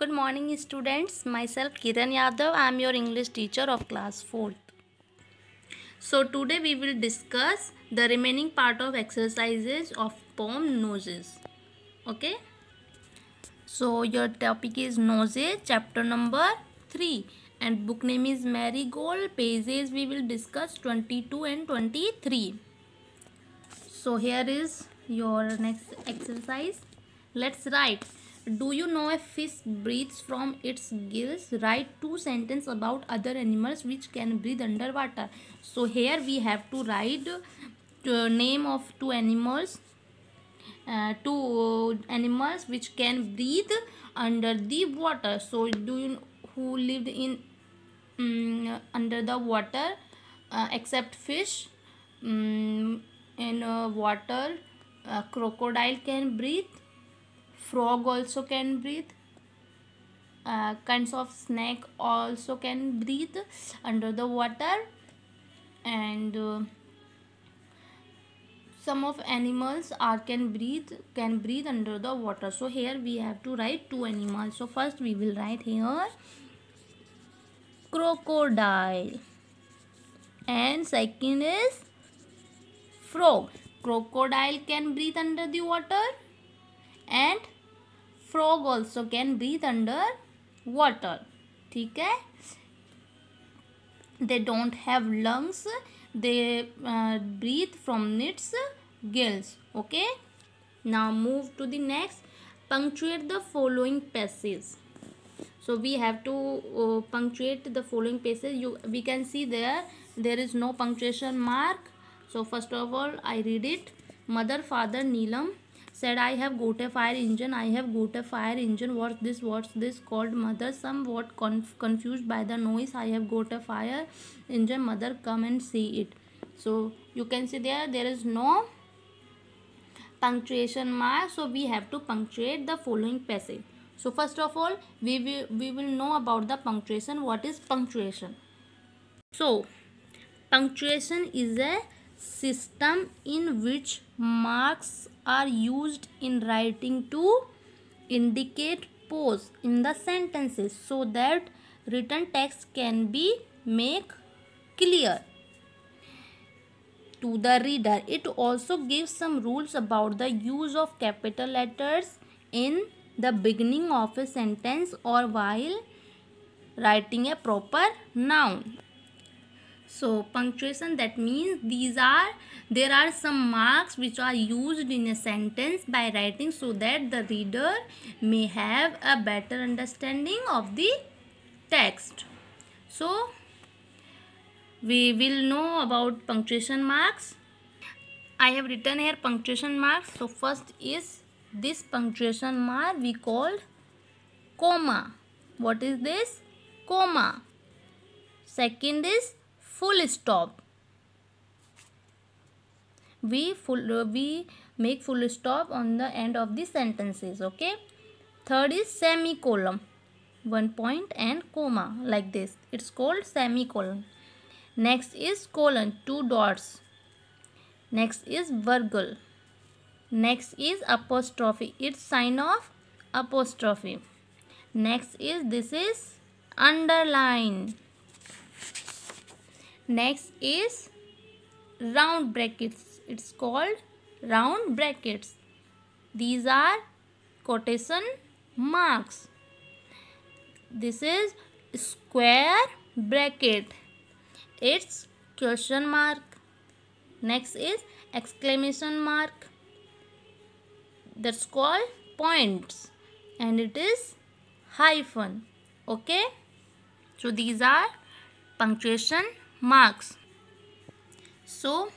Good morning students. Myself Kiran Yadav. I am your English teacher of class 4th. So today we will discuss the remaining part of exercises of poem Noses. Okay. So your topic is Noses chapter number 3 and book name is Marigold. Pages we will discuss 22 and 23. So here is your next exercise. Let's write do you know a fish breathes from its gills? Write two sentences about other animals which can breathe underwater. So here we have to write the name of two animals. Uh, two animals which can breathe under the water. So do you know who lived in um, under the water uh, except fish um, in uh, water a uh, crocodile can breathe frog also can breathe uh, kinds of snake also can breathe under the water and uh, some of animals are can breathe can breathe under the water so here we have to write two animals so first we will write here crocodile and second is frog crocodile can breathe under the water and frog also can breathe under water ठीक they don't have lungs they uh, breathe from its gills okay now move to the next punctuate the following passages so we have to uh, punctuate the following passages. you we can see there there is no punctuation mark so first of all i read it mother father neelam said i have got a fire engine i have got a fire engine what's this what's this called mother somewhat conf confused by the noise i have got a fire engine mother come and see it so you can see there there is no punctuation mark so we have to punctuate the following passage so first of all we will we will know about the punctuation what is punctuation so punctuation is a system in which marks are used in writing to indicate pause in the sentences so that written text can be make clear to the reader. It also gives some rules about the use of capital letters in the beginning of a sentence or while writing a proper noun so punctuation that means these are there are some marks which are used in a sentence by writing so that the reader may have a better understanding of the text so we will know about punctuation marks i have written here punctuation marks so first is this punctuation mark we called comma what is this comma second is full stop we full uh, we make full stop on the end of the sentences okay third is semicolon one point and comma like this it's called semicolon next is colon two dots next is virgul next is apostrophe it's sign of apostrophe next is this is underline Next is round brackets. It's called round brackets. These are quotation marks. This is square bracket. It's question mark. Next is exclamation mark. That's called points. And it is hyphen. Okay. So these are punctuation marks so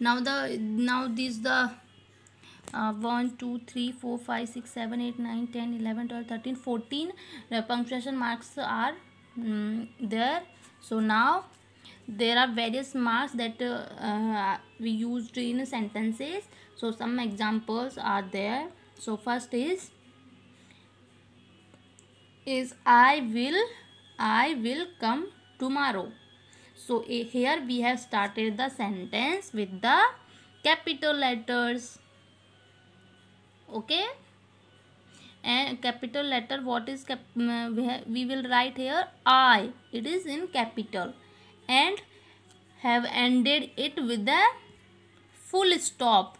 now the now this the uh, 1 2 3 4 5 6 7 8 9 10 11 12 13 14 the punctuation marks are um, there so now there are various marks that uh, uh, we used in sentences so some examples are there so first is is i will i will come tomorrow so here we have started the sentence with the capital letters. Okay. And capital letter what is cap mm, we will write here I. It is in capital. And have ended it with a full stop.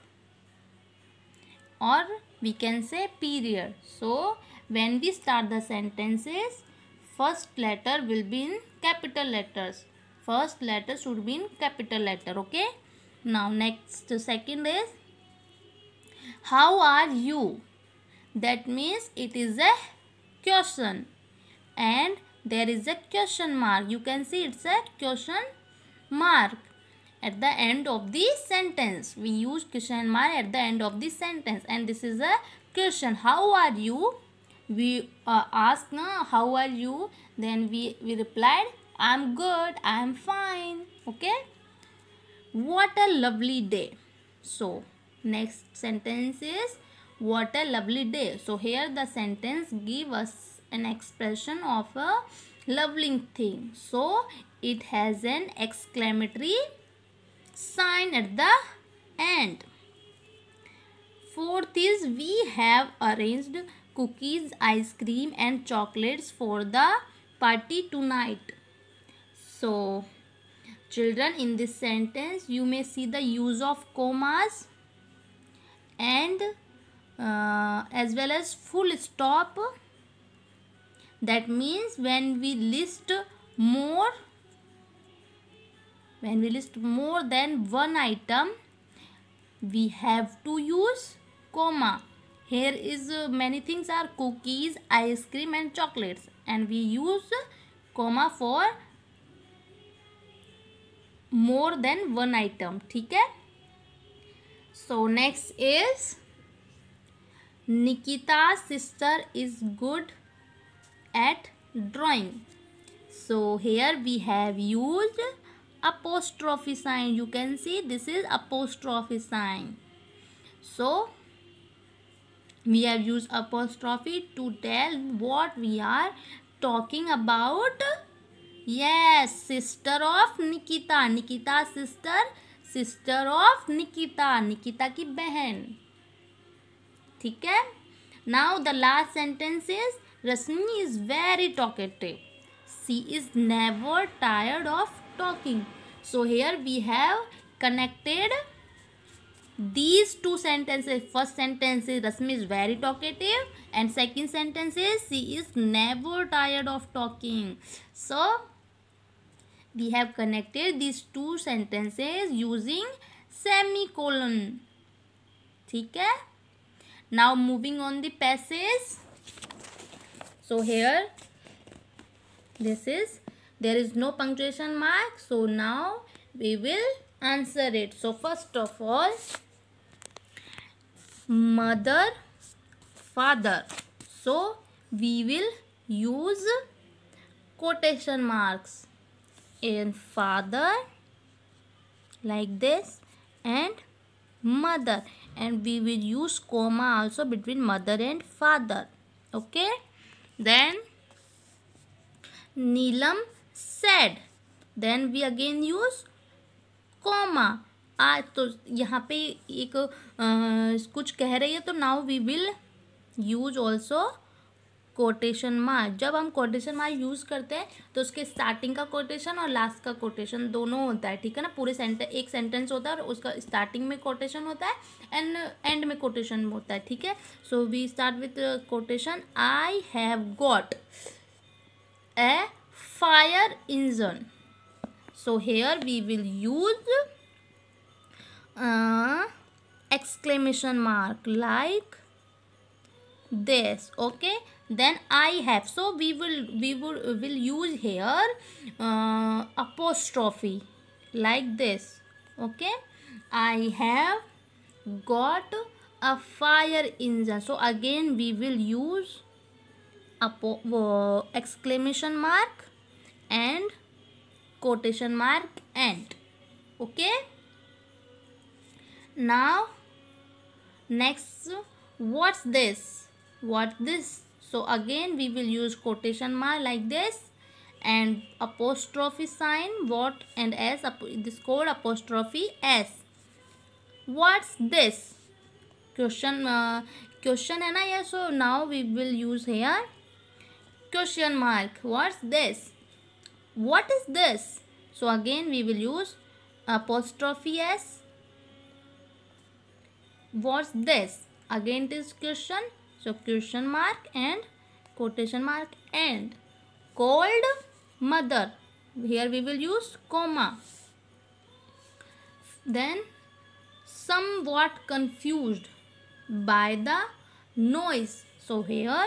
Or we can say period. So when we start the sentences first letter will be in capital letters first letter should be in capital letter okay now next second is how are you that means it is a question and there is a question mark you can see it's a question mark at the end of the sentence we use question mark at the end of the sentence and this is a question how are you we uh, asked na? how are you then we we replied I'm good. I'm fine. Okay. What a lovely day. So, next sentence is what a lovely day. So, here the sentence give us an expression of a lovely thing. So, it has an exclamatory sign at the end. Fourth is we have arranged cookies, ice cream and chocolates for the party tonight. So, children in this sentence you may see the use of commas and uh, as well as full stop. That means when we list more when we list more than one item we have to use comma here is uh, many things are cookies ice cream and chocolates and we use comma for more than one item ठीक है so next is Nikita sister is good at drawing so here we have used apostrophe sign you can see this is apostrophe sign so we have used apostrophe to tell what we are talking about yes sister of Nikita Nikita sister sister of Nikita Nikita की बहन ठीक है now the last sentence is Rashmi is very talkative she is never tired of talking so here we have connected these two sentences first sentence is Rashmi is very talkative and second sentence is she is never tired of talking so we have connected these two sentences using semicolon Okay. now moving on the passage so here this is there is no punctuation mark so now we will answer it so first of all mother father so we will use quotation marks in father like this and mother and we will use comma also between mother and father okay then Neelam said then we again use comma आ तो यहाँ पे एक आ, कुछ कह रही है तो now we will use also quotation mark जब हम कोटेशन मार्क यूज़ करते हैं तो उसके स्टार्टिंग का कोटेशन और लास्ट का कोटेशन दोनों होता है ठीक है ना पूरे सेंटे एक सेंटेंस होता है और उसका स्टार्टिंग में कोटेशन होता है एंड एंड में कोटेशन होता है ठीक है so we start with quotation I have got a fire engine so here we will use exclamation mark like like this okay then I have. So we will we will, will use here uh, apostrophe like this. Okay. I have got a fire engine. So again we will use uh, exclamation mark and quotation mark and okay now next what's this what this so again we will use quotation mark like this and apostrophe sign what and s this called apostrophe s what's this question uh, question and i so now we will use here question mark what's this what is this so again we will use apostrophe s what's this again this question so question mark and quotation mark and called mother. Here we will use comma. Then somewhat confused by the noise. So here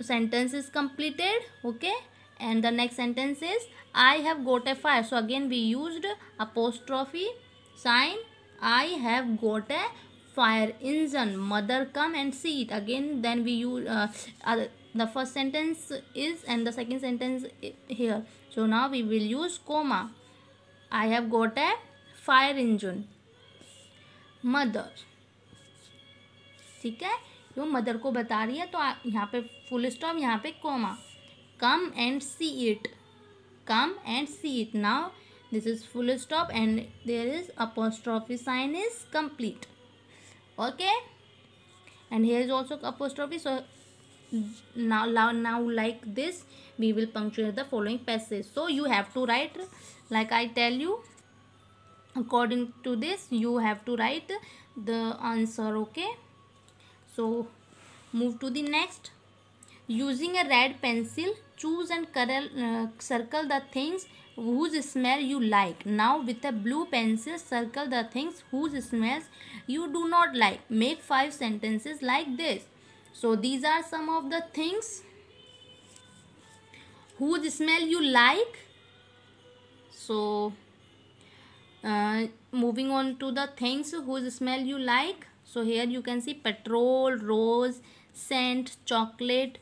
sentence is completed. Okay. And the next sentence is I have got a fire. So again we used apostrophe sign. I have got a fire engine mother come and see it again then we use uh, uh, the first sentence is and the second sentence here so now we will use comma i have got a fire engine mother ठीक है वो mother को बता रही है तो यहाँ पे फुल स्टॉप यहाँ पे comma come and see it come and see it now this is full stop and there is apostrophe sign is complete okay and here is also apostrophe so now, now now like this we will punctuate the following passage so you have to write like i tell you according to this you have to write the answer okay so move to the next using a red pencil choose and curl, uh, circle the things whose smell you like now with a blue pencil circle the things whose smells you do not like make five sentences like this so these are some of the things whose smell you like so uh, moving on to the things whose smell you like so here you can see petrol rose scent chocolate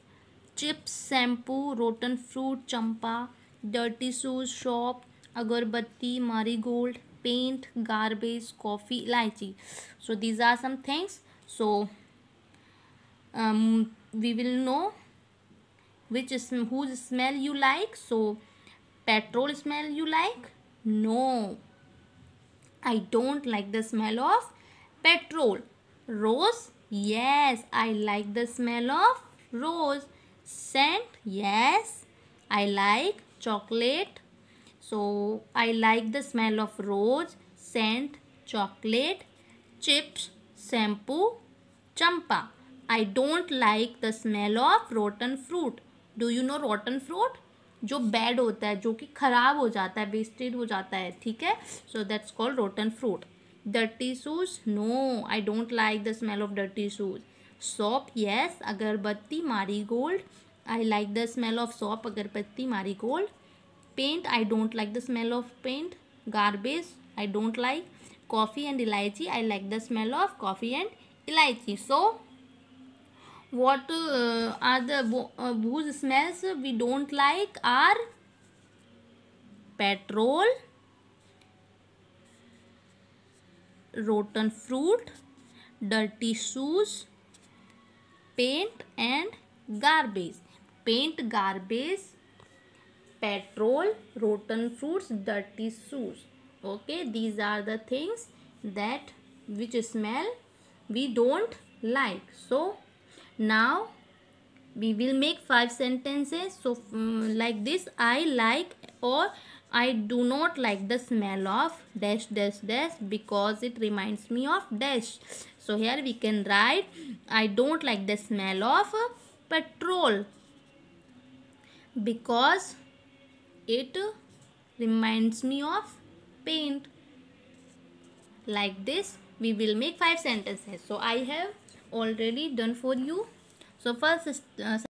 chips shampoo rotten fruit champa dirty shoes shop agarbatti marigold paint garbage coffee lychee so these are some things so um, we will know which is whose smell you like so petrol smell you like no i don't like the smell of petrol rose yes i like the smell of rose scent yes i like chocolate so I like the smell of rose scent chocolate chips shampoo champa I don't like the smell of rotten fruit do you know rotten fruit जो bad होता है जो कि खराब हो जाता है wasted हो जाता है ठीक है so that's called rotten fruit dirty shoes no I don't like the smell of dirty shoes soap yes agarbatti marigold I like the smell of soap, agarbatti, marigold. Paint, I don't like the smell of paint. Garbage, I don't like. Coffee and elaichi, I like the smell of coffee and elaichi. So, what uh, are the uh, whose smells we don't like are petrol, rotten fruit, dirty shoes, paint and garbage paint garbage petrol rotten fruits dirty shoes okay these are the things that which smell we don't like so now we will make five sentences so um, like this i like or i do not like the smell of dash dash dash because it reminds me of dash so here we can write i don't like the smell of petrol because it reminds me of paint. Like this, we will make five sentences. So, I have already done for you. So, first uh,